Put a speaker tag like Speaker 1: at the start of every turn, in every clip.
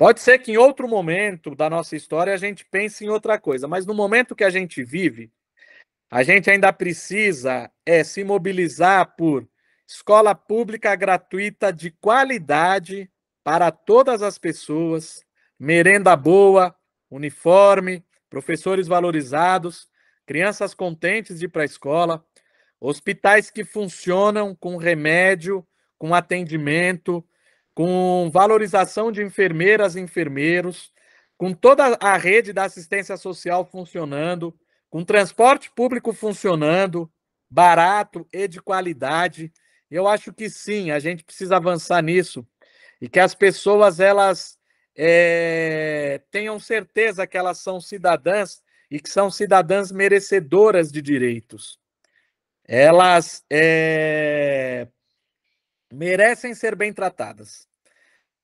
Speaker 1: Pode ser que em outro momento da nossa história a gente pense em outra coisa, mas no momento que a gente vive, a gente ainda precisa é, se mobilizar por escola pública gratuita de qualidade para todas as pessoas, merenda boa, uniforme, professores valorizados, crianças contentes de ir para a escola, hospitais que funcionam com remédio, com atendimento, com valorização de enfermeiras e enfermeiros, com toda a rede da assistência social funcionando, com transporte público funcionando, barato e de qualidade. Eu acho que sim, a gente precisa avançar nisso e que as pessoas elas é, tenham certeza que elas são cidadãs e que são cidadãs merecedoras de direitos. Elas é, merecem ser bem tratadas.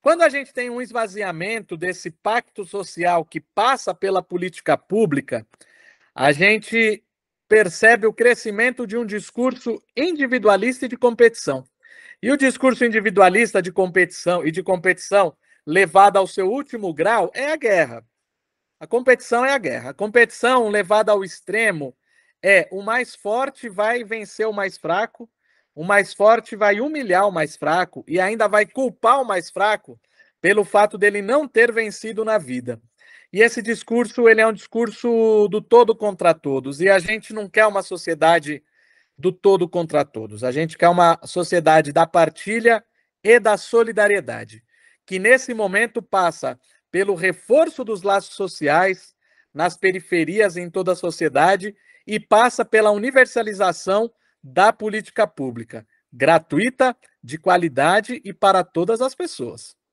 Speaker 1: Quando a gente tem um esvaziamento desse pacto social que passa pela política pública, a gente percebe o crescimento de um discurso individualista e de competição. E o discurso individualista de competição e de competição levada ao seu último grau é a guerra. A competição é a guerra. A competição levada ao extremo é o mais forte vai vencer o mais fraco, o mais forte vai humilhar o mais fraco e ainda vai culpar o mais fraco pelo fato dele não ter vencido na vida. E esse discurso, ele é um discurso do todo contra todos, e a gente não quer uma sociedade do todo contra todos. A gente quer uma sociedade da partilha e da solidariedade, que nesse momento passa pelo reforço dos laços sociais nas periferias em toda a sociedade e passa pela universalização da política pública, gratuita, de qualidade e para todas as pessoas.